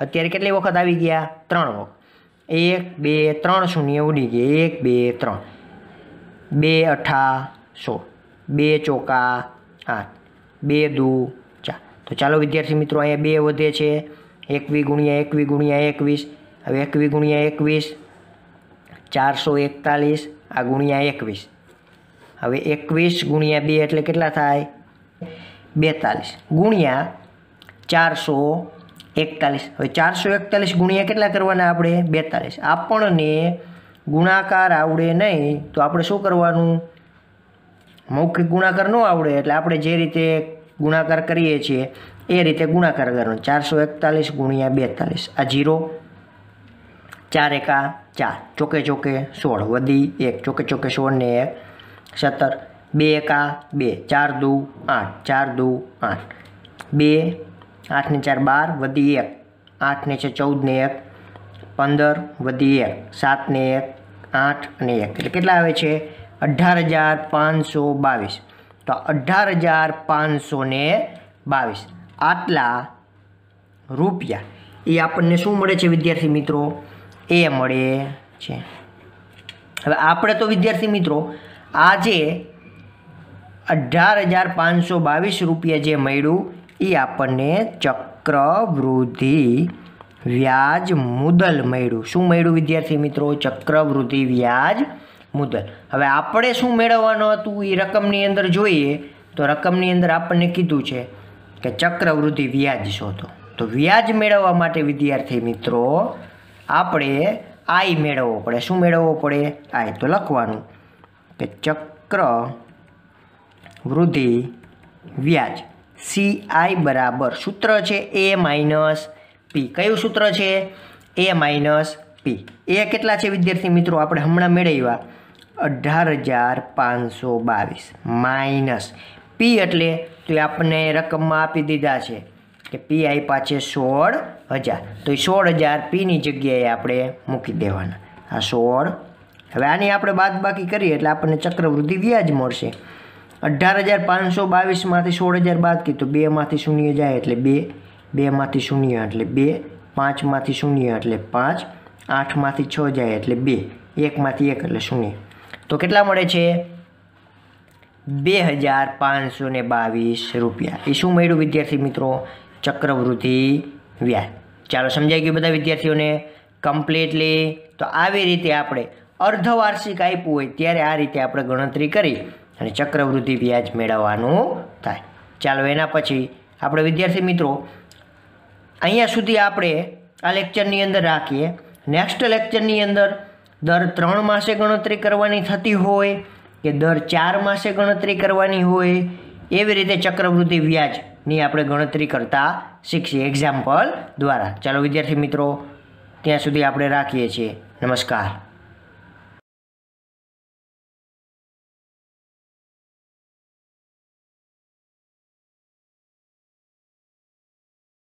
અત્યારે કેટલી વખત આવી ગયા ત્રણ વખત એક બે ત્રણ શૂન્ય ઉડી ગયા એક બે ત્રણ બે અઠા સો બે ચોકા આઠ બે દુ ચાર તો ચાલો વિદ્યાર્થી મિત્રો અહીંયા બે વધે છે એકવી ગુણ્યા એકવી ગુણ્યા એકવીસ હવે એકવી ગુણ્યા એકવીસ ચારસો એકતાલીસ આ ગુણ્યા એકવીસ હવે એકવીસ ગુણ્યા બે એટલે કેટલા થાય બેતાલીસ ગુણ્યા ચારસો એકતાલીસ હવે ચારસો એકતાલીસ ગુણ્યા કેટલા કરવાના આપણે બેતાલીસ આપણને ગુણાકાર આવડે નહીં તો આપણે શું કરવાનું મૌખિક ગુણાકાર ન આવડે એટલે આપણે જે રીતે ગુણાકાર કરીએ છીએ એ રીતે ગુણાકાર કરવાનો ચારસો એકતાલીસ ગુણ્યા બેતાલીસ આ જીરો ચારેકા ચાર ચોકે ચોકે સોળ વધી એક ચોકે ચોકે સોળ ને એક સત્તર બે એકા બે ચાર દુ આઠ ચાર દુ આઠ બે આઠ ને ચાર બાર વધી એક આઠ ને છે ચૌદ ને એક પંદર વધી એક સાત ને એક આઠ અને એક એટલે કેટલા આવે છે અઢાર હજાર પાંચસો બાવીસ તો અઢાર હજાર પાંચસો ને બાવીસ આટલા રૂપિયા એ આપણને શું મળે છે વિદ્યાર્થી મિત્રો એ મળે છે હવે આપણે તો વિદ્યાર્થી મિત્રો આજે અઢાર હજાર પાંચસો બાવીસ રૂપિયા જે મળ્યું એ આપણને ચક્રવૃદ્ધિ વ્યાજ મુદલ મળ્યું શું મળ્યું વિદ્યાર્થી મિત્રો ચક્રવૃદ્ધિ વ્યાજ મુદલ હવે આપણે શું મેળવવાનું હતું એ રકમની અંદર જોઈએ તો રકમની અંદર આપણને કીધું છે કે ચક્રવૃદ્ધિ વ્યાજ શોધો તો વ્યાજ મેળવવા માટે વિદ્યાર્થી મિત્રો આપણે આઈ મેળવવો પડે શું મેળવવો પડે આઈ તો લખવાનું કે ચક્ર વૃદ્ધિ વ્યાજ સી આઈ બરાબર સૂત્ર છે એ માઇનસ પી કયું સૂત્ર છે એ માઇનસ પી એ કેટલા છે વિદ્યાર્થી મિત્રો આપણે હમણાં મેળવ્યા અઢાર હજાર પાંચસો બાવીસ માઇનસ પી એટલે તો એ આપણને રકમમાં આપી દીધા છે કે પી આપ્યા છે સોળ હજાર તો એ સોળ હજાર પીની જગ્યાએ આપણે મૂકી દેવાના આ સોળ હવે આની આપણે બાદ બાકી કરીએ એટલે આપણને ચક્રવૃદ્ધિ વ્યાજ મળશે અઢાર હજાર પાંચસો બાવીસમાંથી સોળ હજાર બાદ કીધું બેમાંથી શૂન્ય જાય એટલે બે બેમાંથી શૂન્ય એટલે બે પાંચમાંથી શૂન્ય એટલે પાંચ આઠમાંથી છ જાય એટલે બે એકમાંથી એક એટલે શૂન્ય તો કેટલા મળે છે બે હજાર પાંચસો ને બાવીસ રૂપિયા એ શું મળ્યું વિદ્યાર્થી મિત્રો ચક્રવૃદ્ધિ વ્યાજ ચાલો સમજાઈ ગયું બધા વિદ્યાર્થીઓને કમ્પ્લીટલી તો આવી રીતે આપણે અર્ધવાર્ષિક આપ્યું હોય ત્યારે આ રીતે આપણે ગણતરી કરી અને ચક્રવૃદ્ધિ વ્યાજ મેળવવાનું થાય ચાલો એના પછી આપણે વિદ્યાર્થી મિત્રો અહીંયા સુધી આપણે આ લેક્ચરની અંદર રાખીએ નેક્સ્ટ લેક્ચરની અંદર દર ત્રણ માસે ગણતરી કરવાની થતી હોય કે દર ચાર માસે ગણતરી કરવાની હોય એવી રીતે ચક્રવૃદ્ધિ વ્યાજ ની આપણે ગણતરી કરતા શીખીએ એક્ઝામ્પલ દ્વારા ચાલો વિદ્યાર્થી મિત્રો ત્યાં સુધી આપણે રાખીએ છીએ નમસ્કાર